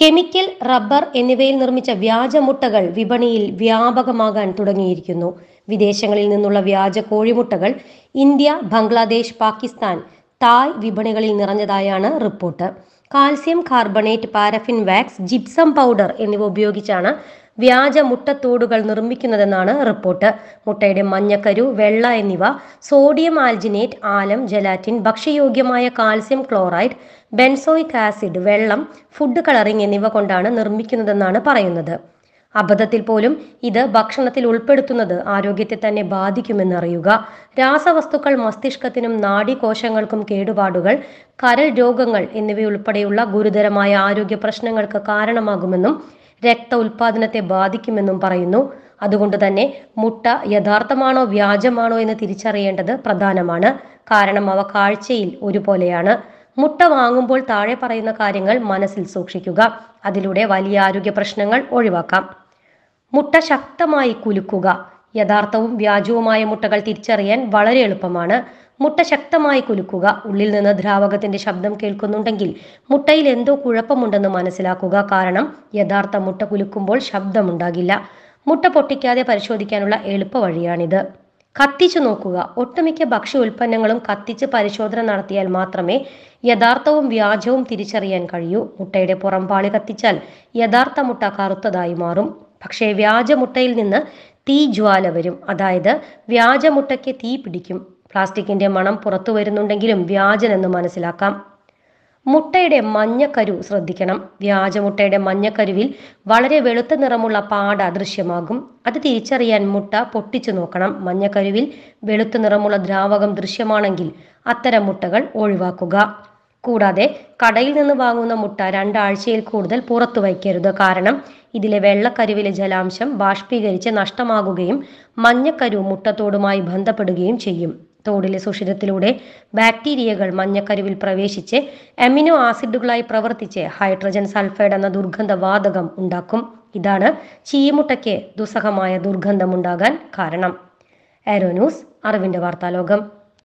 chemical rubber എന്നിവയിൽ നിർമ്മിച്ച വ്യാജമുട്ടകൾ വിപണിയിൽ വ്യാപകമാകാൻ തുടങ്ങിയിരിക്കുന്നു വിദേശങ്ങളിൽ നിന്നുള്ള വ്യാജ കോഴിമുട്ടകൾ ഇന്ത്യ ബംഗ്ലാദേശ് പാകിസ്ഥാൻ തായ് വിപണികളിൽ നിറഞ്ഞതായാണ് report calcium carbonate paraffin wax gypsum powder എന്നിവ ഉപയോഗിച്ചാണ് വ്യാജ മുട്ടത്തോടുകൾ നിർമ്മിക്കുന്നതെന്നാണ് റിപ്പോർട്ട് മുട്ടയുടെ മഞ്ഞക്കരു വെള്ള എന്നിവ സോഡിയം ആൽജിനേറ്റ് ആലം ജലാറ്റിൻ ഭക്ഷ്യയോഗ്യമായ കാൽസ്യം ക്ലോറൈഡ് ബെൻസോയിക് ആസിഡ് വെള്ളം ഫുഡ് കളറിംഗ് എന്നിവ കൊണ്ടാണ് നിർമ്മിക്കുന്നതെന്നാണ് പറയുന്നത് അബദ്ധത്തിൽ പോലും ഇത് ഭക്ഷണത്തിൽ ഉൾപ്പെടുത്തുന്നത് ആരോഗ്യത്തെ തന്നെ ബാധിക്കുമെന്നറിയുക രാസവസ്തുക്കൾ മസ്തിഷ്കത്തിനും കോശങ്ങൾക്കും കേടുപാടുകൾ കരൾ രോഗങ്ങൾ എന്നിവയുൾപ്പെടെയുള്ള ഗുരുതരമായ ആരോഗ്യ പ്രശ്നങ്ങൾക്ക് കാരണമാകുമെന്നും രക്ത ഉൽപാദനത്തെ ബാധിക്കുമെന്നും പറയുന്നു അതുകൊണ്ട് തന്നെ മുട്ട യഥാർത്ഥമാണോ വ്യാജമാണോ എന്ന് തിരിച്ചറിയേണ്ടത് പ്രധാനമാണ് കാരണം അവ കാഴ്ചയിൽ ഒരുപോലെയാണ് മുട്ട വാങ്ങുമ്പോൾ താഴെ പറയുന്ന കാര്യങ്ങൾ മനസ്സിൽ സൂക്ഷിക്കുക അതിലൂടെ വലിയ ആരോഗ്യ പ്രശ്നങ്ങൾ ഒഴിവാക്കാം മുട്ട ശക്തമായി കുലുക്കുക യഥാർത്ഥവും വ്യാജവുമായ മുട്ടകൾ തിരിച്ചറിയാൻ വളരെ എളുപ്പമാണ് മുട്ട ശക്തമായി കുലുക്കുക ഉള്ളിൽ നിന്ന് ദ്രാവകത്തിന്റെ ശബ്ദം കേൾക്കുന്നുണ്ടെങ്കിൽ മുട്ടയിൽ എന്തോ കുഴപ്പമുണ്ടെന്ന് മനസ്സിലാക്കുക കാരണം യഥാർത്ഥ മുട്ട കുലുക്കുമ്പോൾ ശബ്ദമുണ്ടാകില്ല മുട്ട പൊട്ടിക്കാതെ പരിശോധിക്കാനുള്ള എളുപ്പ വഴിയാണിത് കത്തിച്ചു നോക്കുക ഒട്ടുമിക്ക ഭക്ഷ്യ ഉൽപ്പന്നങ്ങളും കത്തിച്ച് പരിശോധന നടത്തിയാൽ മാത്രമേ യഥാർത്ഥവും വ്യാജവും തിരിച്ചറിയാൻ കഴിയൂ മുട്ടയുടെ പുറംപാളി കത്തിച്ചാൽ യഥാർത്ഥ മുട്ട കറുത്തതായി മാറും പക്ഷേ വ്യാജമുട്ടയിൽ നിന്ന് തീ ജ്വാല വരും അതായത് വ്യാജമുട്ടയ്ക്ക് തീ പിടിക്കും പ്ലാസ്റ്റിക്കിന്റെ മണം പുറത്തു വരുന്നുണ്ടെങ്കിലും വ്യാജനെന്ന് മനസ്സിലാക്കാം മുട്ടയുടെ മഞ്ഞക്കരു ശ്രദ്ധിക്കണം വ്യാജമുട്ടയുടെ മഞ്ഞക്കരുവിൽ വളരെ വെളുത്ത നിറമുള്ള പാട അദൃശ്യമാകും അത് തിരിച്ചറിയാൻ മുട്ട പൊട്ടിച്ചു നോക്കണം മഞ്ഞക്കരുവിൽ വെളുത്ത നിറമുള്ള ദ്രാവകം ദൃശ്യമാണെങ്കിൽ അത്തരം മുട്ടകൾ ഒഴിവാക്കുക കൂടാതെ കടയിൽ നിന്ന് വാങ്ങുന്ന മുട്ട രണ്ടാഴ്ചയിൽ കൂടുതൽ പുറത്തു വയ്ക്കരുത് കാരണം ഇതിലെ വെള്ളക്കരുവിലെ ജലാംശം ബാഷ്പീകരിച്ച് നഷ്ടമാകുകയും മഞ്ഞക്കരു മുട്ടത്തോടുമായി ബന്ധപ്പെടുകയും ചെയ്യും തോടിലെ സുഷിരത്തിലൂടെ ബാക്ടീരിയകൾ മഞ്ഞക്കരുവിൽ പ്രവേശിച്ച് അമിനോ ആസിഡുകളായി പ്രവർത്തിച്ച് ഹൈഡ്രജൻ സൾഫൈഡ് എന്ന വാതകം ഉണ്ടാക്കും ഇതാണ് ചീമുട്ടയ്ക്ക് ദുസ്സഹമായ ദുർഗന്ധമുണ്ടാകാൻ കാരണം ഏരോന്യൂസ് അറിവിന്റെ വാർത്താലോകം